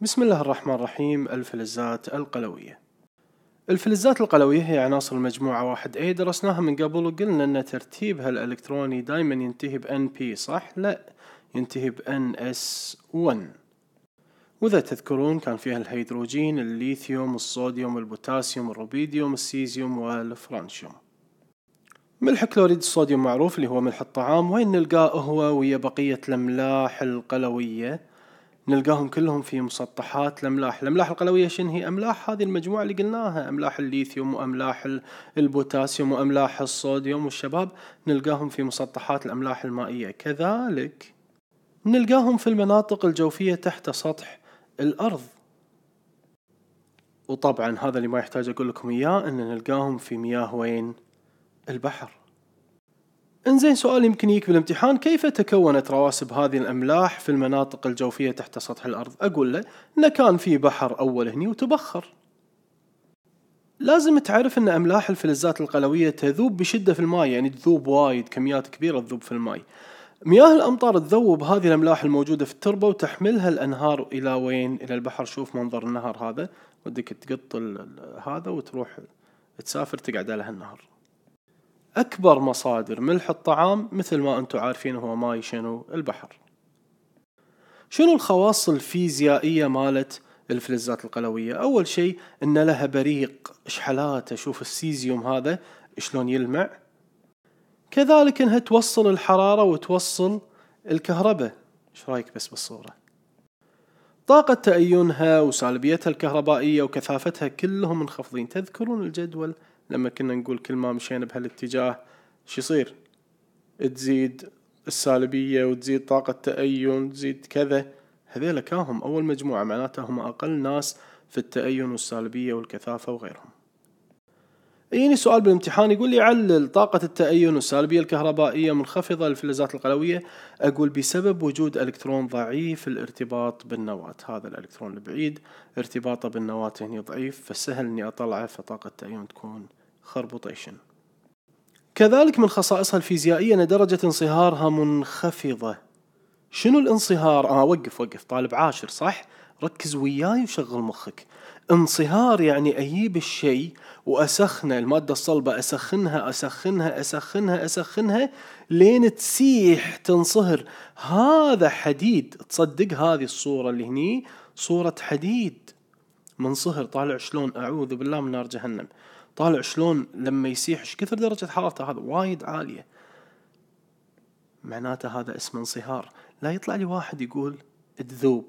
بسم الله الرحمن الرحيم الفلزات القلوية الفلزات القلوية هي عناصر المجموعة واحد A درسناها من قبل وقلنا أن ترتيبها الإلكتروني دايما ينتهي ب NP صح؟ لا ينتهي ب NS1 وإذا تذكرون كان فيها الهيدروجين الليثيوم الصوديوم البوتاسيوم الروبيديوم السيزيوم والفرانشيوم ملح كلوريد الصوديوم معروف اللي هو ملح الطعام وين نلقاه هو ويا بقية الأملاح القلوية نلقاهم كلهم في مسطحات الاملاح، الاملاح القلويه شنو هي؟ املاح هذه المجموعه اللي قلناها، املاح الليثيوم واملاح البوتاسيوم واملاح الصوديوم والشباب نلقاهم في مسطحات الاملاح المائيه، كذلك نلقاهم في المناطق الجوفيه تحت سطح الارض. وطبعا هذا اللي ما يحتاج اقول لكم اياه ان نلقاهم في مياه وين؟ البحر. انزين سؤال يمكن يجيك بالامتحان كيف تكونت رواسب هذه الأملاح في المناطق الجوفية تحت سطح الأرض أقول له إنه كان في بحر أول هني وتبخر لازم تعرف ان املاح الفلزات القلويه تذوب بشده في الماء يعني تذوب وايد كميات كبيره تذوب في الماء مياه الامطار تذوب هذه الاملاح الموجوده في التربه وتحملها الانهار الى وين الى البحر شوف منظر النهر هذا ودك تقط هذا وتروح تسافر تقعد على هالنهر أكبر مصادر ملح الطعام مثل ما أنتم عارفين هو ماي شنو البحر شنو الخواص الفيزيائية مالت الفلزات القلوية أول شيء إن لها بريق إشحالات أشوف السيزيوم هذا شلون يلمع كذلك إنها توصل الحرارة وتوصل الكهرباء ايش رايك بس بالصورة طاقة تأينها وسالبيتها الكهربائية وكثافتها كلهم منخفضين تذكرون الجدول لما كنا نقول كل ما مشينا بهالاتجاه شو يصير تزيد السالبية وتزيد طاقة تأين تزيد كذا هذيلا كاهم أول مجموعة معناتها هم أقل ناس في التأين والسالبية والكثافة وغيرهم يجيني سؤال بالامتحان يقول لي علل طاقة التأين والسالبية الكهربائية منخفضة للفلزات القلوية أقول بسبب وجود إلكترون ضعيف الارتباط بالنواة هذا الإلكترون البعيد ارتباطه بالنواة هني ضعيف فسهل إني أطلعه فطاقة التأين تكون خربطيشن كذلك من خصائصها الفيزيائية أن درجة انصهارها منخفضة شنو الانصهار؟ آه وقف وقف طالب عاشر صح؟ ركز وياي وشغل مخك انصهار يعني أجيب الشيء وأسخنه المادة الصلبة أسخنها أسخنها أسخنها أسخنها لين تسيح تنصهر هذا حديد تصدق هذه الصورة اللي هني صورة حديد منصهر طالع شلون أعوذ بالله من نار جهنم طالع شلون لما يسيح ايش كثر درجة حرارته هذا وايد عالية معناته هذا اسم انصهار لا يطلع لي واحد يقول تذوب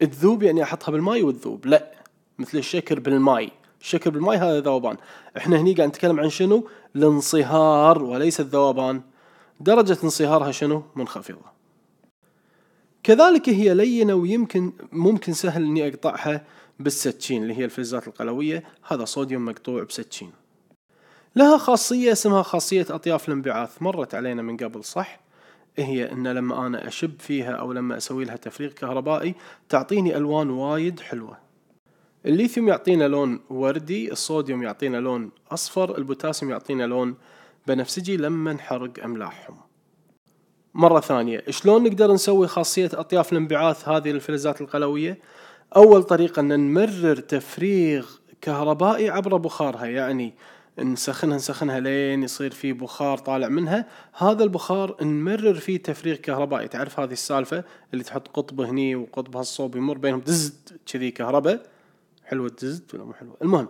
تذوب يعني احطها بالماي وتذوب لا مثل الشكر بالماء الشكر بالماء هذا ذوبان احنا هني قاعد نتكلم عن شنو الانصهار وليس الذوبان درجة انصهارها شنو منخفضة كذلك هي لينة ويمكن ممكن سهل اني اقطعها بالسكين اللي هي الفلزات القلوية هذا صوديوم مقطوع بسكين لها خاصية اسمها خاصية أطياف الانبعاث مرت علينا من قبل صح؟ هي أن لما أنا أشب فيها أو لما أسوي لها تفريغ كهربائي تعطيني ألوان وايد حلوة الليثيوم يعطينا لون وردي الصوديوم يعطينا لون أصفر البوتاسيوم يعطينا لون بنفسجي لما نحرق أملاحهم مرة ثانية شلون نقدر نسوي خاصية أطياف الانبعاث هذه الفلزات القلوية أول طريقة أن نمرر تفريغ كهربائي عبر بخارها يعني نسخنها نسخنها لين يصير في بخار طالع منها هذا البخار نمرر فيه تفريغ كهربائي تعرف هذه السالفة اللي تحط قطب هني وقطب هالصوب يمر بينهم دزد كذي كهرباء حلوه تزت ولا مو حلوه المهم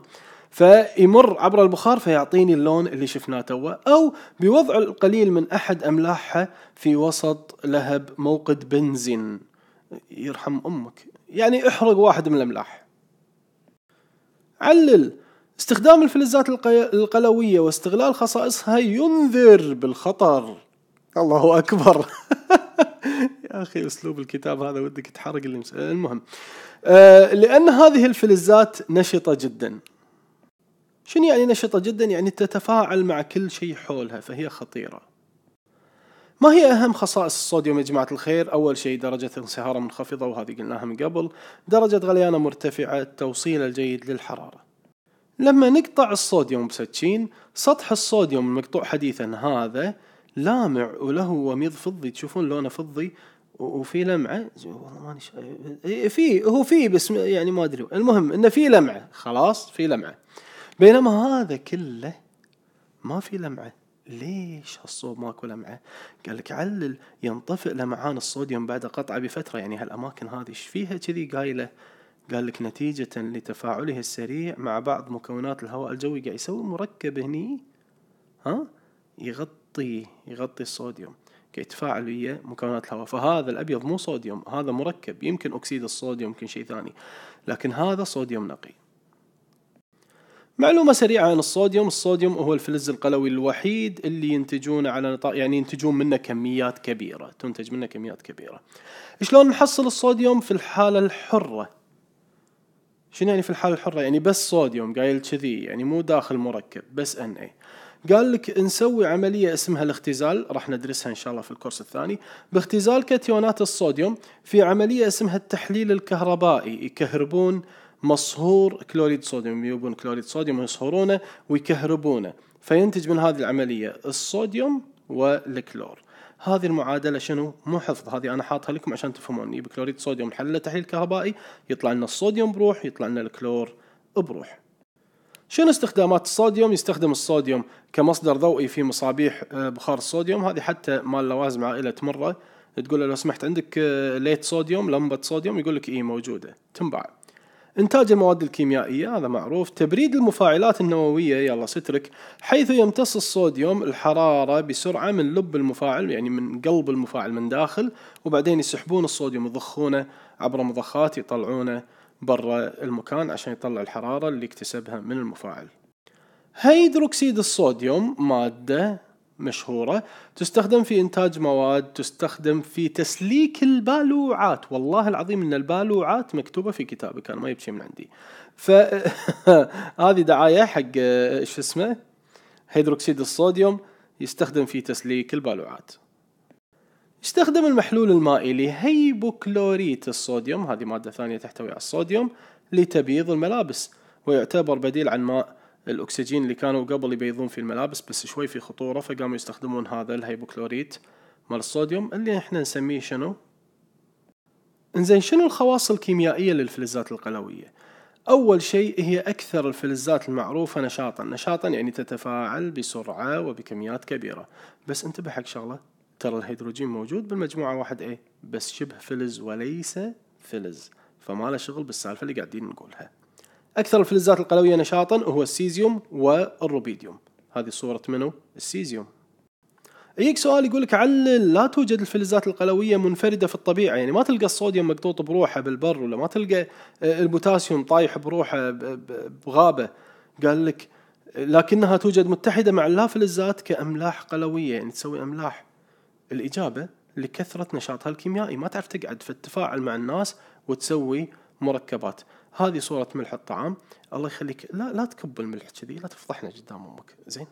فيمر عبر البخار فيعطيني اللون اللي شفناه توه او بوضع القليل من احد املاحها في وسط لهب موقد بنزين يرحم امك يعني احرق واحد من الاملاح علل استخدام الفلزات القلويه واستغلال خصائصها ينذر بالخطر الله اكبر يا اخي اسلوب الكتاب هذا ودك تحرق اللي المهم آه، لأن هذه الفلزات نشطة جدا شنو يعني نشطة جدا؟ يعني تتفاعل مع كل شيء حولها فهي خطيرة ما هي أهم خصائص الصوديوم يا جماعة الخير؟ أول شيء درجة انصهاره منخفضة وهذه قلناها من قبل درجة غليانة مرتفعة التوصيل الجيد للحرارة لما نقطع الصوديوم بسكين سطح الصوديوم المقطوع حديثا هذا لامع وله وميض فضي تشوفون لونه فضي وفي لمعه والله ماني إيه، إيه، في هو في بس يعني ما ادري المهم انه في لمعه خلاص في لمعه بينما هذا كله ما في لمعه ليش هالصوب ماكو لمعه؟ قال لك علل ينطفئ لمعان الصوديوم بعد قطعه بفتره يعني هالاماكن هذه ايش فيها كذي قايله؟ قال لك نتيجة لتفاعله السريع مع بعض مكونات الهواء الجوي قاعد يسوي مركب هني ها يغطي يغطي الصوديوم كيتفاعل يتفاعل ويا مكونات الهواء فهذا الابيض مو صوديوم هذا مركب يمكن اكسيد الصوديوم يمكن شيء ثاني لكن هذا صوديوم نقي معلومة سريعة عن الصوديوم، الصوديوم هو الفلز القلوي الوحيد اللي ينتجونه على نطاق يعني ينتجون منه كميات كبيرة، تنتج منه كميات كبيرة. شلون نحصل الصوديوم في الحالة الحرة؟ شنو يعني في الحالة الحرة؟ يعني بس صوديوم قايل كذي يعني مو داخل مركب بس Na. قال لك نسوي عملية اسمها الاختزال راح ندرسها إن شاء الله في الكورس الثاني باختزال كتيونات الصوديوم في عملية اسمها التحليل الكهربائي يكهربون مصهور كلوريد صوديوم يبون كلوريد صوديوم ويصهرونه ويكهربونه فينتج من هذه العملية الصوديوم والكلور هذه المعادله شنو؟ مو حفظ هذه انا حاطها لكم عشان تفهمون بكلوريد كلوريد صوديوم حل تحليل كهربائي يطلع لنا الصوديوم بروح يطلع لنا الكلور بروح شنو استخدامات الصوديوم؟ يستخدم الصوديوم كمصدر ضوئي في مصابيح آه، بخار الصوديوم هذه حتى مال لوازم عائلة مرة تقول له لو سمحت عندك آه، ليت صوديوم لمبة صوديوم يقول لك اي موجودة تنباع إنتاج المواد الكيميائية هذا معروف تبريد المفاعلات النووية يلا سترك حيث يمتص الصوديوم الحرارة بسرعة من لب المفاعل يعني من قلب المفاعل من داخل وبعدين يسحبون الصوديوم يضخونه عبر مضخات يطلعونه برا المكان عشان يطلع الحرارة اللي اكتسبها من المفاعل هيدروكسيد الصوديوم مادة مشهورة تستخدم في إنتاج مواد تستخدم في تسليك البالوعات والله العظيم إن البالوعات مكتوبة في كتابك أنا ما يبشي من عندي فهذه دعاية حق شو اسمه هيدروكسيد الصوديوم يستخدم في تسليك البالوعات استخدم المحلول المائي لهيبوكلوريت الصوديوم هذه مادة ثانية تحتوي على الصوديوم لتبييض الملابس ويعتبر بديل عن ماء الأكسجين اللي كانوا قبل يبيضون فيه الملابس بس شوي في خطورة فقاموا يستخدمون هذا الهيبوكلوريت مال الصوديوم اللي احنا نسميه شنو؟ انزين شنو الخواص الكيميائية للفلزات القلوية؟ أول شيء هي أكثر الفلزات المعروفة نشاطا، نشاطا يعني تتفاعل بسرعة وبكميات كبيرة، بس انتبه حق شغلة ترى الهيدروجين موجود بالمجموعة واحد A بس شبه فلز وليس فلز فما له شغل بالسالفة اللي قاعدين نقولها أكثر الفلزات القلوية نشاطا هو السيزيوم والروبيديوم هذه صورة منو؟ السيزيوم يجيك سؤال يقول لك علل لا توجد الفلزات القلويه منفرده في الطبيعه يعني ما تلقى الصوديوم مقطوط بروحه بالبر ولا ما تلقى آه، البوتاسيوم طايح بروحه بغابه قال لك لكنها توجد متحده مع اللافلزات كاملاح قلويه يعني تسوي املاح الإجابة لكثرة نشاطها الكيميائي ما تعرف تقعد فتتفاعل مع الناس وتسوي مركبات هذه صورة ملح الطعام الله يخليك لا لا تكب الملح كذي لا تفضحنا قدام امك زين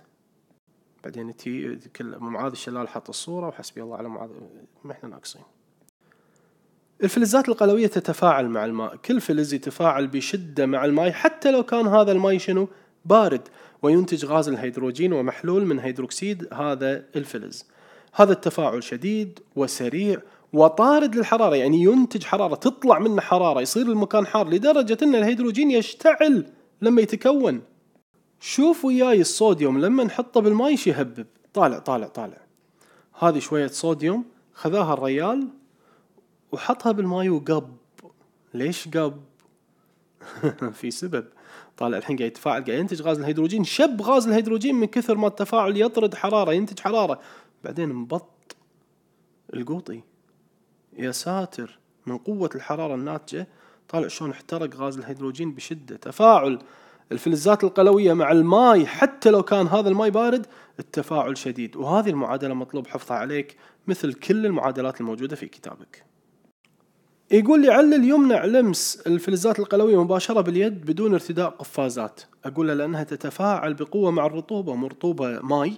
بعدين تي كل معاذ الشلال حط الصورة وحسبي الله على معاذ ما احنا ناقصين الفلزات القلوية تتفاعل مع الماء كل فلز يتفاعل بشدة مع الماء حتى لو كان هذا الماء شنو بارد وينتج غاز الهيدروجين ومحلول من هيدروكسيد هذا الفلز هذا التفاعل شديد وسريع وطارد للحراره يعني ينتج حراره تطلع منه حراره يصير المكان حار لدرجه ان الهيدروجين يشتعل لما يتكون شوف وياي الصوديوم لما نحطه بالماي يهبب طالع طالع طالع هذه شويه صوديوم خذاها الريال وحطها بالماي وقب ليش قب في سبب طالع الحين قاعد يتفاعل قاعد ينتج غاز الهيدروجين شب غاز الهيدروجين من كثر ما التفاعل يطرد حراره ينتج حراره بعدين مبط القوطي يا ساتر من قوة الحرارة الناتجة طالع شلون احترق غاز الهيدروجين بشدة تفاعل الفلزات القلوية مع الماء حتى لو كان هذا الماء بارد التفاعل شديد وهذه المعادلة مطلوب حفظها عليك مثل كل المعادلات الموجودة في كتابك يقول لي علل يمنع لمس الفلزات القلوية مباشرة باليد بدون ارتداء قفازات أقول له لأنها تتفاعل بقوة مع الرطوبة مرطوبة ماي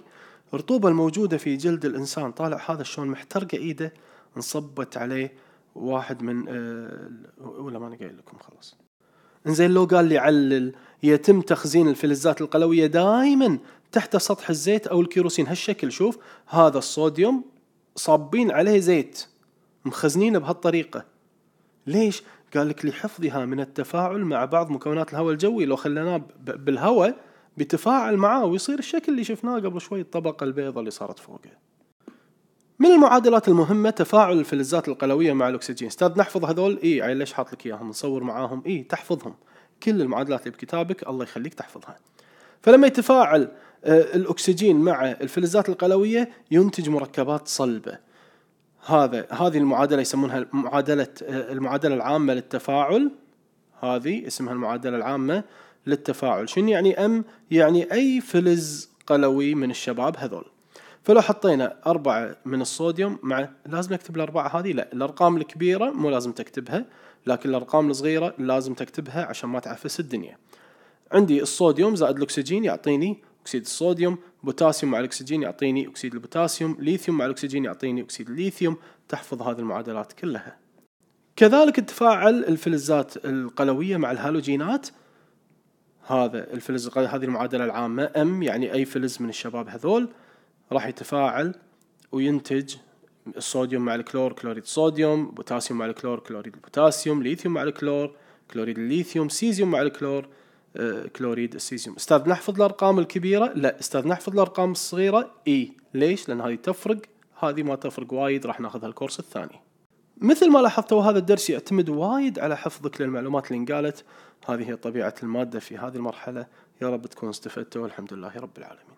الرطوبة الموجودة في جلد الإنسان طالع هذا شلون محترقة إيده انصبت عليه واحد من أه ولا ما أنا قايل لكم خلاص انزين لو قال لي علل يتم تخزين الفلزات القلوية دائما تحت سطح الزيت أو الكيروسين هالشكل شوف هذا الصوديوم صابين عليه زيت مخزنينه بهالطريقة ليش؟ قال لك لحفظها من التفاعل مع بعض مكونات الهواء الجوي لو خليناه بالهواء بيتفاعل معاه ويصير الشكل اللي شفناه قبل شوي الطبقة البيضاء اللي صارت فوقه من المعادلات المهمة تفاعل الفلزات القلوية مع الأكسجين استاذ نحفظ هذول إي عيل ليش حاط لك إياهم نصور معاهم إي تحفظهم كل المعادلات اللي بكتابك الله يخليك تحفظها فلما يتفاعل آه، الأكسجين مع الفلزات القلوية ينتج مركبات صلبة هذا هذه المعادلة يسمونها معادلة آه، المعادلة العامة للتفاعل هذه اسمها المعادلة العامة للتفاعل شنو يعني ام يعني اي فلز قلوي من الشباب هذول فلو حطينا أربعة من الصوديوم مع لازم نكتب الأربعة هذه لا الأرقام الكبيرة مو لازم تكتبها لكن الأرقام الصغيرة لازم تكتبها عشان ما تعفس الدنيا عندي الصوديوم زائد الأكسجين يعطيني أكسيد الصوديوم بوتاسيوم مع الأكسجين يعطيني أكسيد البوتاسيوم ليثيوم مع الأكسجين يعطيني أكسيد الليثيوم تحفظ هذه المعادلات كلها كذلك تفاعل الفلزات القلوية مع الهالوجينات هذا الفلز هذه المعادله العامه ام يعني اي فلز من الشباب هذول راح يتفاعل وينتج الصوديوم مع الكلور كلوريد الصوديوم بوتاسيوم مع الكلور كلوريد البوتاسيوم ليثيوم مع الكلور كلوريد الليثيوم سيزيوم مع الكلور آه، كلوريد السيزيوم استاذ نحفظ الارقام الكبيره لا استاذ نحفظ الارقام الصغيره اي ليش لان هذه تفرق هذه ما تفرق وايد راح ناخذها الكورس الثاني مثل ما لاحظتوا هذا الدرس يعتمد وايد على حفظك للمعلومات اللي انقالت هذه هي طبيعة المادة في هذه المرحلة يا رب تكون استفدتوا والحمد لله رب العالمين